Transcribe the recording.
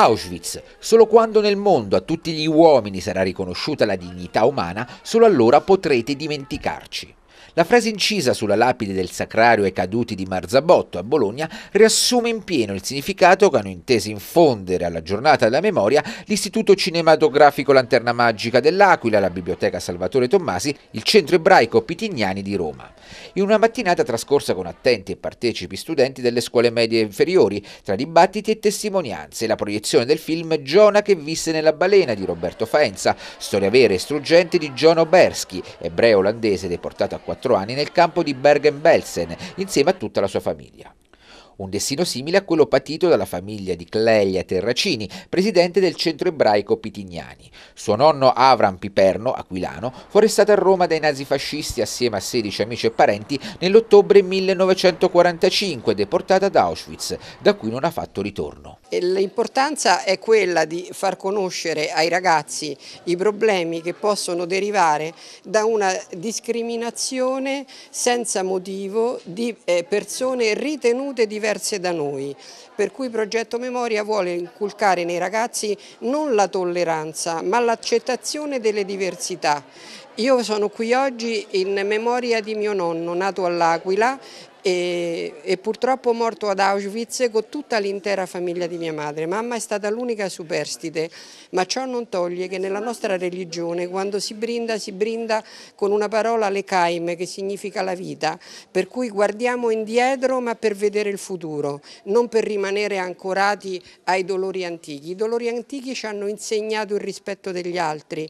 Auschwitz. Solo quando nel mondo a tutti gli uomini sarà riconosciuta la dignità umana, solo allora potrete dimenticarci. La frase incisa sulla lapide del sacrario ai caduti di Marzabotto a Bologna riassume in pieno il significato che hanno inteso infondere alla giornata della memoria l'Istituto Cinematografico Lanterna Magica dell'Aquila, la Biblioteca Salvatore Tommasi, il Centro Ebraico Pitignani di Roma. In una mattinata trascorsa con attenti e partecipi studenti delle scuole medie e inferiori, tra dibattiti e testimonianze, la proiezione del film Giona che visse nella balena di Roberto Faenza, storia vera e struggente di John Oberski, ebreo olandese deportato a 4 24 anni nel campo di Bergen-Belsen insieme a tutta la sua famiglia. Un destino simile a quello patito dalla famiglia di Clelia Terracini, presidente del centro ebraico Pitignani. Suo nonno Avram Piperno, aquilano, fu arrestato a Roma dai nazifascisti assieme a 16 amici e parenti nell'ottobre 1945 e deportato ad Auschwitz, da cui non ha fatto ritorno. L'importanza è quella di far conoscere ai ragazzi i problemi che possono derivare da una discriminazione senza motivo di eh, persone ritenute ricadute diverse da noi, per cui Progetto Memoria vuole inculcare nei ragazzi non la tolleranza ma l'accettazione delle diversità. Io sono qui oggi in memoria di mio nonno, nato all'Aquila e, e, purtroppo morto ad Auschwitz con tutta l'intera famiglia di mia madre. Mamma è stata l'unica superstite, ma ciò non toglie che nella nostra religione quando si brinda si brinda con una parola lecaime che significa la vita, per cui guardiamo indietro ma per vedere il futuro, non per rimanere ancorati ai dolori antichi. I dolori antichi ci hanno insegnato il rispetto degli altri,